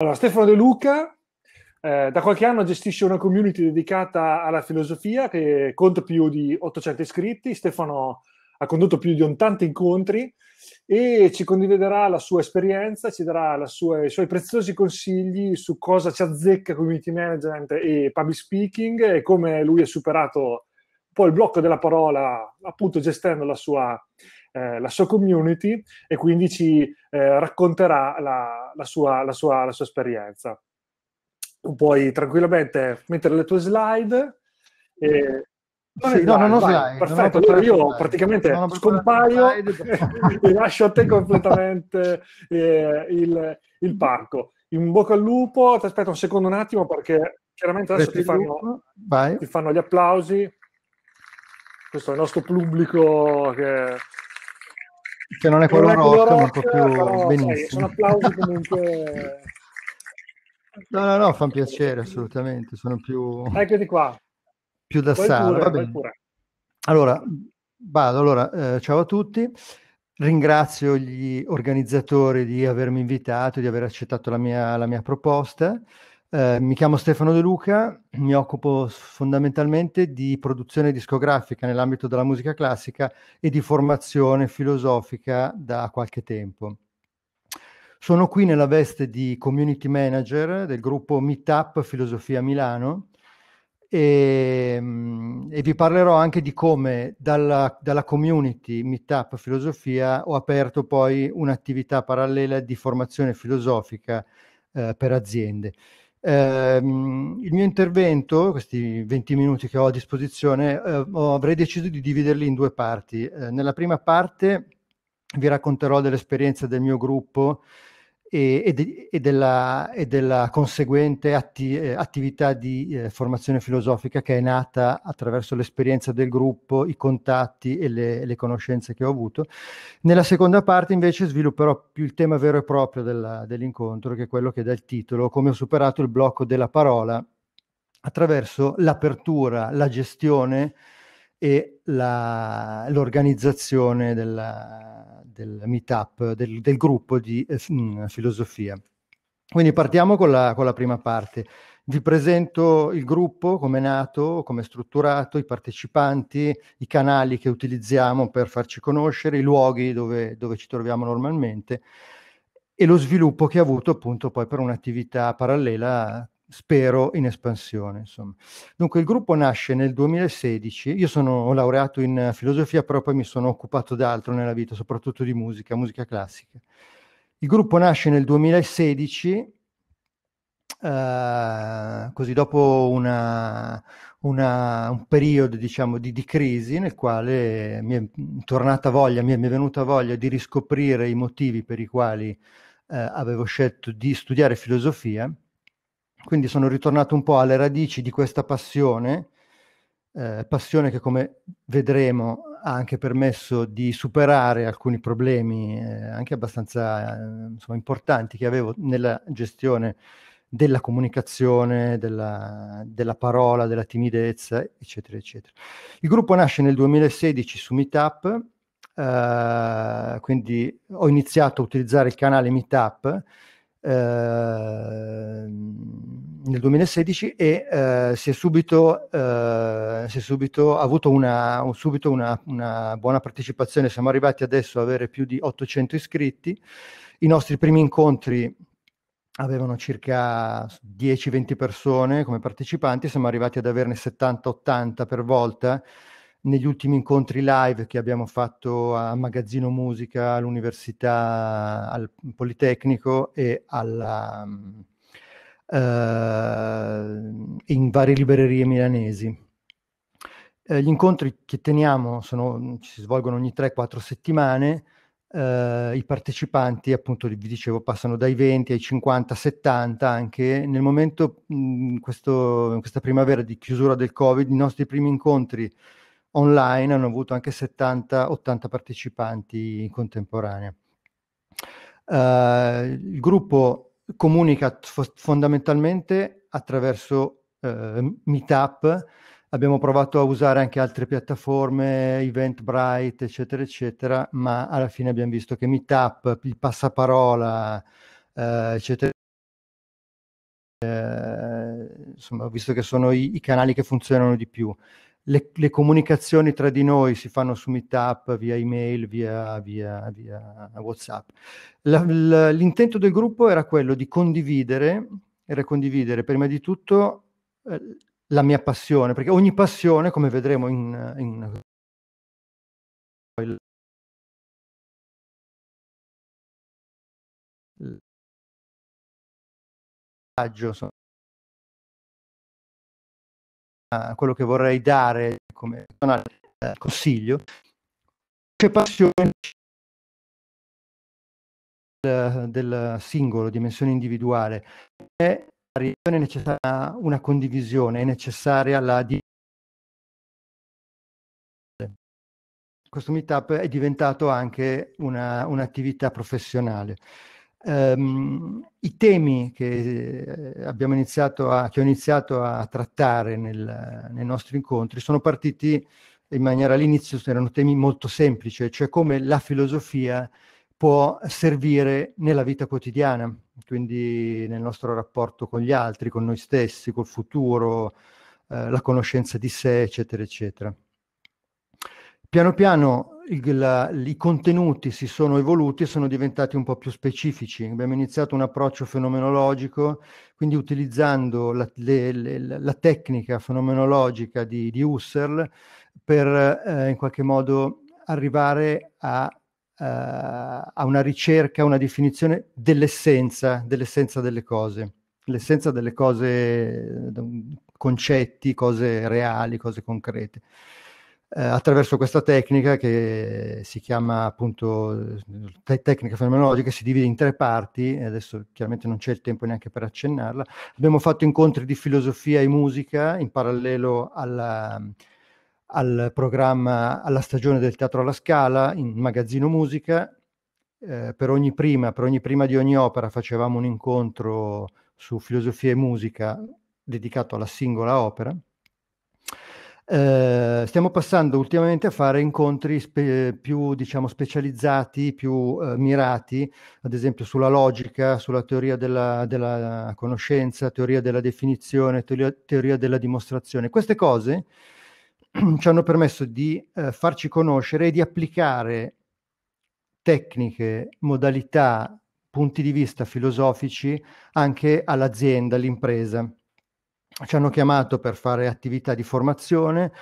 Allora, Stefano De Luca eh, da qualche anno gestisce una community dedicata alla filosofia che conta più di 800 iscritti. Stefano ha condotto più di 80 incontri e ci condividerà la sua esperienza, ci darà sua, i suoi preziosi consigli su cosa ci azzecca community management e public speaking e come lui ha superato un po' il blocco della parola, appunto gestendo la sua eh, la sua community e quindi ci eh, racconterà la, la, sua, la, sua, la sua esperienza. Tu puoi tranquillamente mettere le tue slide. E, sì, no, non ho slide. Perfetto, non ho io slide. praticamente non scompaio e lascio a te completamente eh, il, il, parco. In bocca al lupo, ti aspetto un secondo un attimo perché chiaramente adesso ti fanno, ti fanno, gli applausi. Questo è il nostro pubblico che che non è quello non rock, rock, ma un po' più benissimo. Sai, sono applausi comunque. No, no, no, un piacere assolutamente, sono più... Eccoti qua. Più da sala. Allora, vado, allora, eh, ciao a tutti. Ringrazio gli organizzatori di avermi invitato, di aver accettato la mia, la mia proposta. Eh, mi chiamo Stefano De Luca, mi occupo fondamentalmente di produzione discografica nell'ambito della musica classica e di formazione filosofica da qualche tempo. Sono qui nella veste di community manager del gruppo Meetup Filosofia Milano e, mm, e vi parlerò anche di come dalla, dalla community Meetup Filosofia ho aperto poi un'attività parallela di formazione filosofica eh, per aziende. Eh, il mio intervento, questi 20 minuti che ho a disposizione, eh, avrei deciso di dividerli in due parti. Eh, nella prima parte vi racconterò dell'esperienza del mio gruppo e, e, de, e, della, e della, conseguente atti, eh, attività di eh, formazione filosofica che è nata attraverso l'esperienza del gruppo, i contatti e le, le, conoscenze che ho avuto. Nella seconda parte invece svilupperò più il tema vero e proprio della, dell'incontro, che è quello che dà il titolo, come ho superato il blocco della parola attraverso l'apertura, la gestione e la, l'organizzazione della, del meetup, del, del gruppo di eh, mm, filosofia. Quindi esatto. partiamo con la, con la prima parte. Vi presento il gruppo, come è nato, come è strutturato, i partecipanti, i canali che utilizziamo per farci conoscere, i luoghi dove, dove, ci troviamo normalmente e lo sviluppo che ha avuto appunto poi per un'attività parallela spero in espansione. Insomma. Dunque il gruppo nasce nel 2016, io sono laureato in filosofia, però poi mi sono occupato d'altro nella vita, soprattutto di musica, musica classica. Il gruppo nasce nel 2016, eh, così dopo una, una, un periodo diciamo, di, di, crisi nel quale mi è tornata voglia, mi è, mi è venuta voglia di riscoprire i motivi per i quali eh, avevo scelto di studiare filosofia quindi sono ritornato un po' alle radici di questa passione, eh, passione che come vedremo ha anche permesso di superare alcuni problemi eh, anche abbastanza eh, insomma, importanti che avevo nella gestione della comunicazione, della, della, parola, della timidezza, eccetera, eccetera. Il gruppo nasce nel 2016 su Meetup, eh, quindi ho iniziato a utilizzare il canale Meetup eh, nel 2016 e eh, si, è subito, eh, si è subito avuto una, un, subito una, una, buona partecipazione. Siamo arrivati adesso ad avere più di 800 iscritti. I nostri primi incontri avevano circa 10-20 persone come partecipanti, siamo arrivati ad averne 70-80 per volta. Negli ultimi incontri live che abbiamo fatto a Magazzino Musica, all'Università, al Politecnico e alla, eh, in varie librerie milanesi. Eh, gli incontri che teniamo sono, si svolgono ogni 3-4 settimane, Uh, i partecipanti, appunto, vi dicevo, passano dai 20 ai 50, 70 anche. Nel momento, in, mm, questo, in questa primavera di chiusura del Covid, i nostri primi incontri online hanno avuto anche 70-80 partecipanti in contemporanea. Uh, il gruppo comunica f- fondamentalmente attraverso eh, Meetup, abbiamo provato a usare anche altre piattaforme, Eventbrite, eccetera, eccetera, ma alla fine abbiamo visto che Meetup, il passaparola, eh, eccetera, eh, insomma, ho visto che sono i, i canali che funzionano di più le, le, comunicazioni tra di noi si fanno su Meetup, via email, via, via, via WhatsApp. La, la, l'intento del gruppo era quello di condividere, era condividere prima di tutto eh, la mia passione, perché ogni passione, come vedremo in, in il, quello che vorrei dare come eh, consiglio, c'è passione del, del singolo, dimensione individuale. È necessaria una condivisione, è necessaria la questo meetup è diventato anche una, un'attività professionale. Um, I temi che, eh, abbiamo iniziato a, che ho iniziato a trattare nel, nei nostri incontri sono partiti in maniera all'inizio, erano temi molto semplici, cioè come la filosofia può servire nella vita quotidiana, quindi nel nostro rapporto con gli altri, con noi stessi, col futuro, eh, la conoscenza di sé, eccetera, eccetera. Piano piano il, la, i contenuti si sono evoluti e sono diventati un po' più specifici. Abbiamo iniziato un approccio fenomenologico, quindi utilizzando la, le, le, la tecnica fenomenologica di, di Husserl per eh, in qualche modo arrivare a eh, a una ricerca, una definizione dell'essenza, dell'essenza delle cose, l'essenza delle cose, eh, concetti, cose reali, cose concrete eh, attraverso questa tecnica che si chiama appunto te- tecnica fenomenologica, si divide in tre parti, e adesso chiaramente non c'è il tempo neanche per accennarla. Abbiamo fatto incontri di filosofia e musica in parallelo alla, al programma, alla stagione del Teatro alla Scala, in Magazzino Musica. Eh, per, ogni prima, per ogni prima di ogni opera facevamo un incontro su filosofia e musica dedicato alla singola opera eh, stiamo passando ultimamente a fare incontri spe- più diciamo, specializzati, più eh, mirati, ad esempio sulla logica, sulla teoria della, della conoscenza, teoria della definizione, teoria, teoria, della dimostrazione. Queste cose ci hanno permesso di eh, farci conoscere e di applicare tecniche, modalità, punti di vista filosofici anche all'azienda, all'impresa ci hanno chiamato per fare attività di formazione,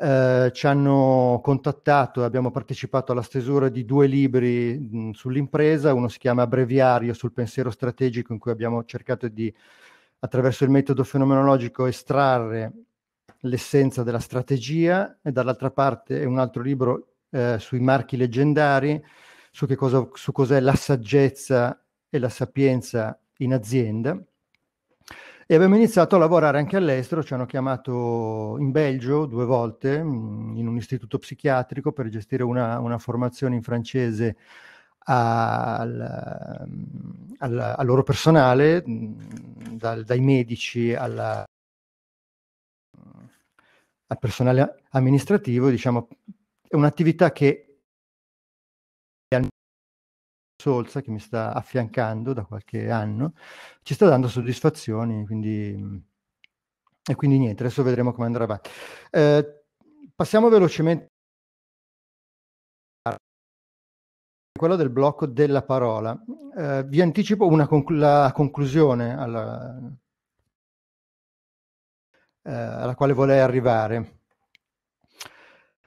eh, ci hanno contattato abbiamo partecipato alla stesura di due libri mh, sull'impresa, uno si chiama Breviario sul pensiero strategico in cui abbiamo cercato di, attraverso il metodo fenomenologico, estrarre l'essenza della strategia e dall'altra parte è un altro libro eh, sui marchi leggendari, su, cosa, su cos'è la saggezza e la sapienza in azienda e abbiamo iniziato a lavorare anche all'estero, ci hanno chiamato in Belgio due volte mm, in un istituto psichiatrico per gestire una, una formazione in francese al, mm, al, al loro personale, mm, dal, dai medici alla, al personale amministrativo, diciamo, è un'attività che Solza che mi sta affiancando da qualche anno, ci sta dando soddisfazioni, quindi, e quindi niente, adesso vedremo come andrà avanti. Eh, passiamo velocemente quello del blocco della parola. Eh, vi anticipo una conc- la conclusione alla, eh, alla, quale volevo arrivare.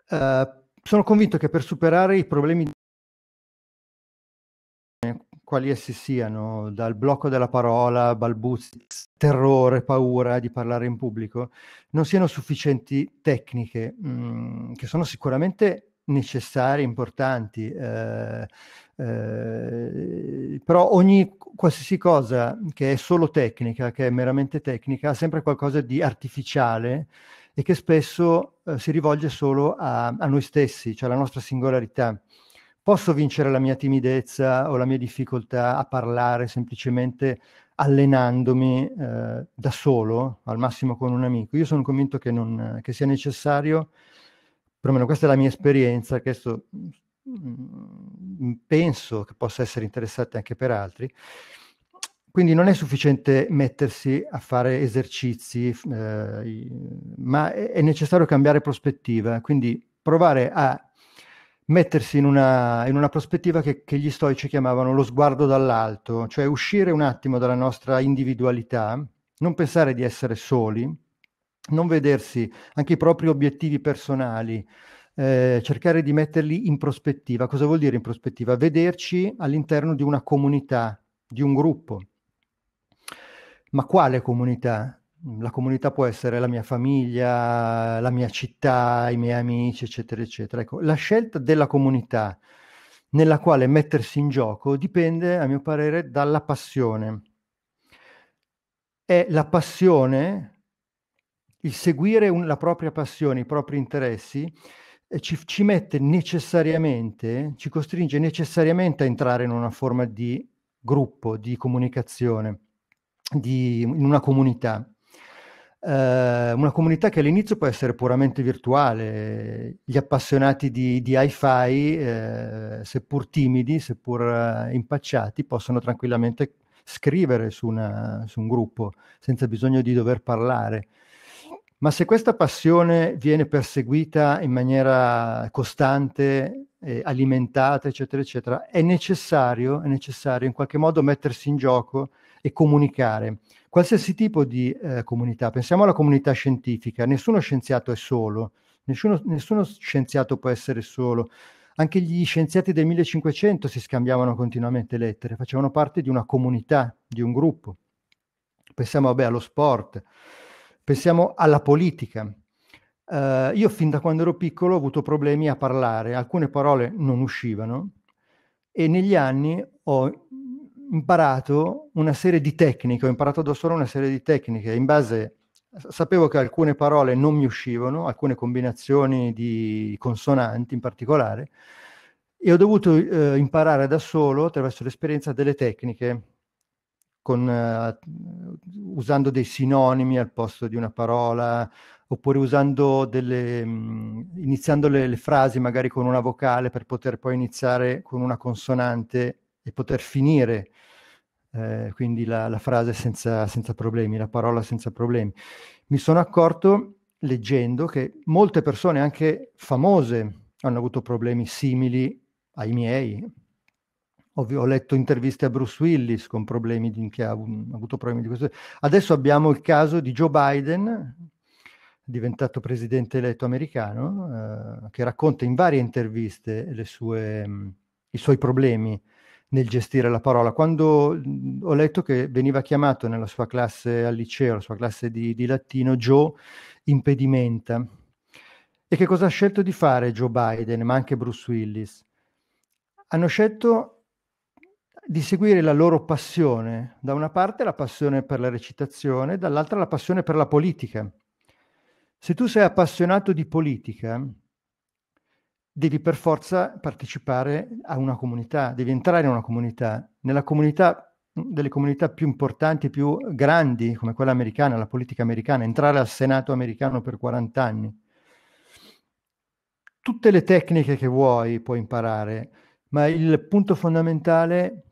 Eh, sono convinto che per superare i problemi quali essi siano, dal blocco della parola, balbuzzi, terrore, paura di parlare in pubblico, non siano sufficienti tecniche, mh, mm, che sono sicuramente necessarie, importanti, eh, eh, però ogni qualsiasi cosa che è solo tecnica, che è meramente tecnica, ha sempre qualcosa di artificiale e che spesso eh, si rivolge solo a, a noi stessi, cioè alla nostra singolarità posso vincere la mia timidezza o la mia difficoltà a parlare semplicemente allenandomi eh, da solo, al massimo con un amico. Io sono convinto che, non, che sia necessario, perlomeno questa è la mia esperienza, questo mm, penso che possa essere interessante anche per altri. Quindi non è sufficiente mettersi a fare esercizi, eh, ma è necessario cambiare prospettiva, quindi provare a mettersi in una, in una prospettiva che, che, gli stoici chiamavano lo sguardo dall'alto, cioè uscire un attimo dalla nostra individualità, non pensare di essere soli, non vedersi anche i propri obiettivi personali, eh, cercare di metterli in prospettiva. Cosa vuol dire in prospettiva? Vederci all'interno di una comunità, di un gruppo. Ma quale comunità? Mm, la comunità può essere la mia famiglia, la mia città, i miei amici, eccetera, eccetera. Ecco, la scelta della comunità nella quale mettersi in gioco dipende, a mio parere, dalla passione. È la passione, il seguire un, la propria passione, i propri interessi, eh, ci, ci mette necessariamente, ci costringe necessariamente a entrare in una forma di gruppo, di comunicazione, di, in una comunità eh, una comunità che all'inizio può essere puramente virtuale, gli appassionati di, di hi-fi, eh, seppur timidi, seppur eh, impacciati, possono tranquillamente scrivere su, una, su un gruppo senza bisogno di dover parlare. Ma se questa passione viene perseguita in maniera costante, eh, alimentata, eccetera, eccetera, è necessario, è necessario in qualche modo mettersi in gioco e comunicare qualsiasi tipo di eh, comunità, pensiamo alla comunità scientifica, nessuno scienziato è solo, nessuno, nessuno scienziato può essere solo, anche gli scienziati del 1500 si scambiavano continuamente lettere, facevano parte di una comunità, di un gruppo. Pensiamo vabbè, allo sport, pensiamo alla politica. Uh, io fin da quando ero piccolo ho avuto problemi a parlare, alcune parole non uscivano e negli anni ho imparato una serie di tecniche, ho imparato da solo una serie di tecniche, in base, sapevo che alcune parole non mi uscivano, alcune combinazioni di consonanti in particolare, e ho dovuto eh, imparare da solo, attraverso l'esperienza, delle tecniche, con, eh, usando dei sinonimi al posto di una parola, oppure usando delle, mh, mm, iniziando le, le frasi magari con una vocale per poter poi iniziare con una consonante e poter finire eh, quindi la, la frase senza, senza, problemi, la parola senza problemi. Mi sono accorto leggendo che molte persone, anche famose, hanno avuto problemi simili ai miei. Ho, letto interviste a Bruce Willis con problemi di, che ha, avuto problemi di questo. Adesso abbiamo il caso di Joe Biden, diventato presidente eletto americano, eh, che racconta in varie interviste le sue, mm, i suoi problemi nel gestire la parola. Quando ho letto che veniva chiamato nella sua classe al liceo, la sua classe di, di latino, Joe impedimenta. E che cosa ha scelto di fare Joe Biden, ma anche Bruce Willis? Hanno scelto di seguire la loro passione, da una parte la passione per la recitazione, dall'altra la passione per la politica. Se tu sei appassionato di politica, devi per forza partecipare a una comunità, devi entrare in una comunità. Nella comunità, delle comunità più importanti, più grandi, come quella americana, la politica americana, entrare al Senato americano per 40 anni. Tutte le tecniche che vuoi puoi imparare, ma il punto fondamentale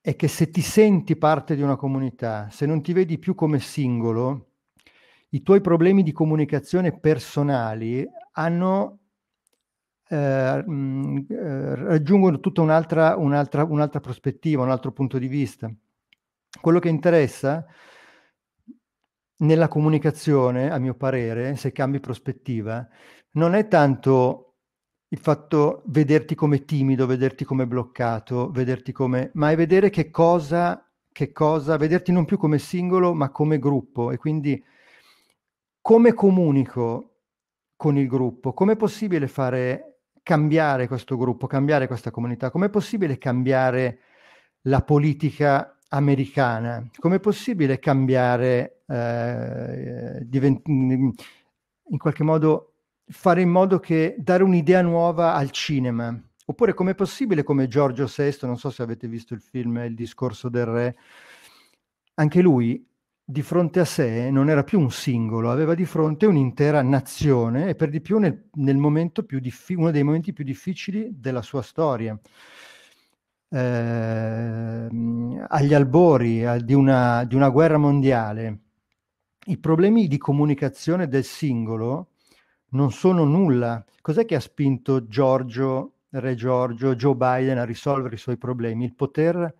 è che se ti senti parte di una comunità, se non ti vedi più come singolo, i tuoi problemi di comunicazione personali hanno eh, eh, raggiungono tutta un'altra, un'altra, un'altra prospettiva, un altro punto di vista. Quello che interessa nella comunicazione, a mio parere, se cambi prospettiva, non è tanto il fatto vederti come timido, vederti come bloccato, vederti come... ma è vedere che cosa, che cosa, vederti non più come singolo, ma come gruppo. E quindi come comunico con il gruppo? Com'è possibile fare cambiare questo gruppo, cambiare questa comunità? Com'è possibile cambiare la politica americana? Com'è possibile cambiare, eh, divent- mm, in qualche modo, fare in modo che dare un'idea nuova al cinema? Oppure com'è possibile, come Giorgio VI, non so se avete visto il film Il discorso del re, anche lui di fronte a sé non era più un singolo, aveva di fronte un'intera nazione e per di più nel, nel momento più diffi- uno dei momenti più difficili della sua storia. Eh, agli albori a, di, una, di, una, guerra mondiale, i problemi di comunicazione del singolo non sono nulla. Cos'è che ha spinto Giorgio, Re Giorgio, Joe Biden a risolvere i suoi problemi? Il poter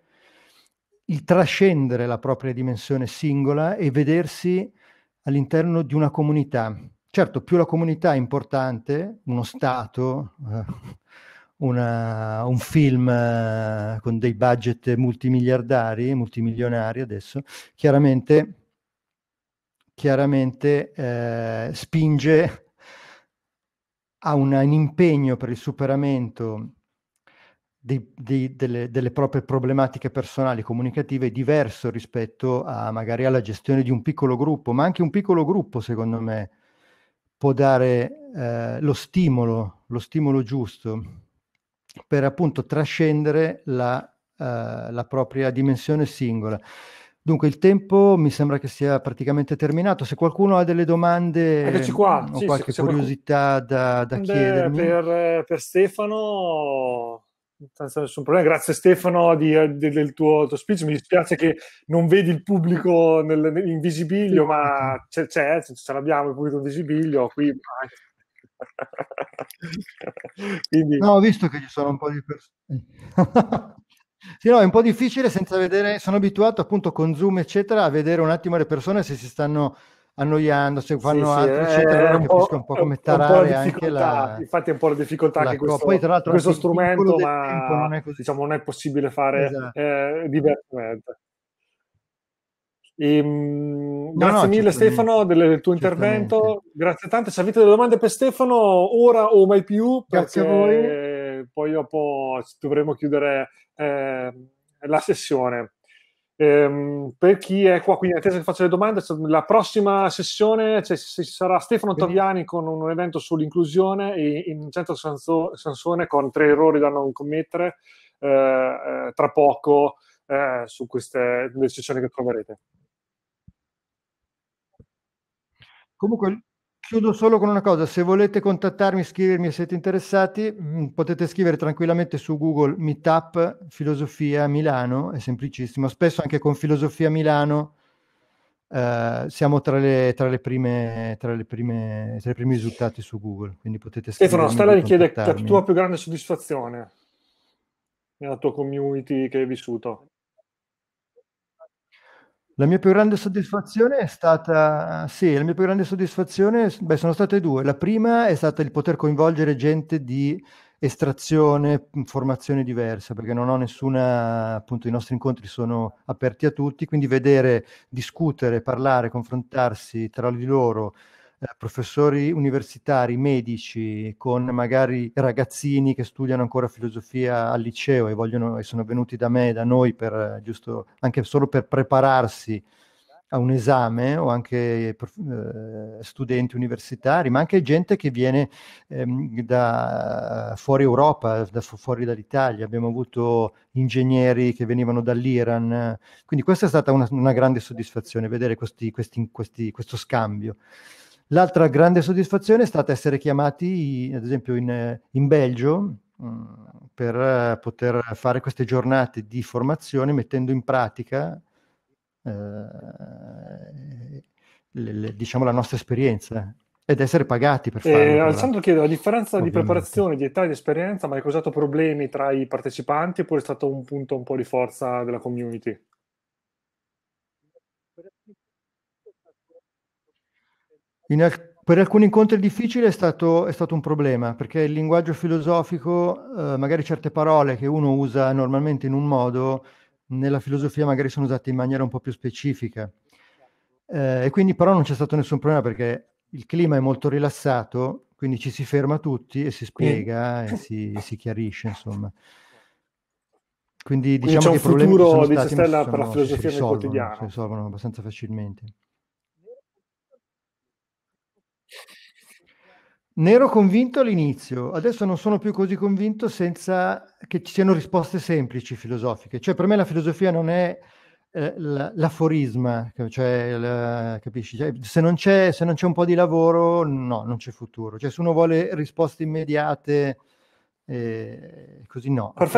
il trascendere la propria dimensione singola e vedersi all'interno di una comunità. Certo, più la comunità è importante, uno Stato, eh, una, un film eh, con dei budget multimiliardari, multimilionari adesso, chiaramente, chiaramente eh, spinge a una, un impegno per il superamento dei, dei, delle, delle, proprie problematiche personali comunicative diverso rispetto a magari alla gestione di un piccolo gruppo, ma anche un piccolo gruppo, secondo me, può dare eh, lo stimolo, lo stimolo giusto per appunto trascendere la, eh, la propria dimensione singola. Dunque, il tempo mi sembra che sia praticamente terminato. Se qualcuno ha delle domande Eccoci qua. o sì, qualche curiosità qualcuno... da, da chiedermi... Per, per Stefano, senza nessun problema. Grazie Stefano di, eh, di, del tuo, tuo, speech. Mi dispiace che non vedi il pubblico nel, nel, in visibilio, ma c'è, c'è, ce l'abbiamo il pubblico in visibilio qui. Quindi... No, ho visto che ci sono un po' di persone. sì, no, è un po' difficile senza vedere, sono abituato appunto con Zoom, eccetera, a vedere un attimo le persone se si stanno annoiandosi, fanno sì, altro, sì, eh, eccetera, eh, capisco un po' come tarare anche la... Infatti è un po' la difficoltà la che questo, Poi, tra questo strumento, ma non è, diciamo, non è, possibile fare esatto. eh, diversamente. E, ehm, no, grazie no, mille Stefano del tuo intervento, grazie tante. Se avete delle domande per Stefano, ora o mai più, grazie a voi. poi dopo dovremo chiudere eh, la sessione. Ehm, per chi è qua, quindi in attesa che faccia le domande, la prossima sessione cioè, ci sarà Stefano Taviani con un evento sull'inclusione e Vincenzo Sanso, Sansone con tre errori da non commettere eh, eh tra poco eh, su queste sessioni che troverete. Comunque Chiudo solo con una cosa, se volete contattarmi, scrivermi e siete interessati, mh, mm, potete scrivere tranquillamente su Google Meetup Filosofia Milano, è semplicissimo, spesso anche con Filosofia Milano eh, siamo tra le, tra, le prime, tra, le prime, tra i primi risultati su Google, quindi potete Stefano, Stella richiede la tua più grande soddisfazione nella tua community che hai vissuto. La mia più grande soddisfazione è stata sì, la mia più grande soddisfazione, beh, sono state due. La prima è stata il poter coinvolgere gente di estrazione, formazione diversa, perché non ho nessuna, appunto i nostri incontri sono aperti a tutti, quindi vedere, discutere, parlare, confrontarsi tra di loro eh, professori universitari, medici, con magari ragazzini che studiano ancora filosofia al liceo e, vogliono, e sono venuti da me da noi per, eh, giusto, anche solo per prepararsi a un esame o anche eh, studenti universitari, ma anche gente che viene ehm, da fuori Europa, da fu- fuori dall'Italia. Abbiamo avuto ingegneri che venivano dall'Iran. Quindi questa è stata una, una grande soddisfazione, vedere questi, questi, questi, questo scambio. L'altra grande soddisfazione è stata essere chiamati, ad esempio, in, in Belgio mm, per eh, poter fare queste giornate di formazione mettendo in pratica eh, le, le, diciamo, la nostra esperienza ed essere pagati per eh, farlo. Eh, Alessandro chiede, la differenza ovviamente. di preparazione, di età e di esperienza, ma hai causato problemi tra i partecipanti oppure è stato un punto un po' di forza della community? Al- per alcuni incontri difficili è stato, è stato, un problema, perché il linguaggio filosofico, eh, magari certe parole che uno usa normalmente in un modo, nella filosofia magari sono usate in maniera un po' più specifica. Eh, e quindi però non c'è stato nessun problema perché il clima è molto rilassato, quindi ci si ferma tutti e si spiega e, si, si, chiarisce, insomma. Quindi diciamo quindi c'è un che futuro di Cestella per la filosofia nel quotidiano. Si risolvono abbastanza facilmente. Ne ero convinto all'inizio, adesso non sono più così convinto senza che ci siano risposte semplici filosofiche. Cioè, per me la filosofia non è eh, l'aforisma, cioè, la, capisci? Cioè, se, non se, non c'è, un po' di lavoro, no, non c'è futuro. Cioè, se uno vuole risposte immediate, eh, così no. Perfetto.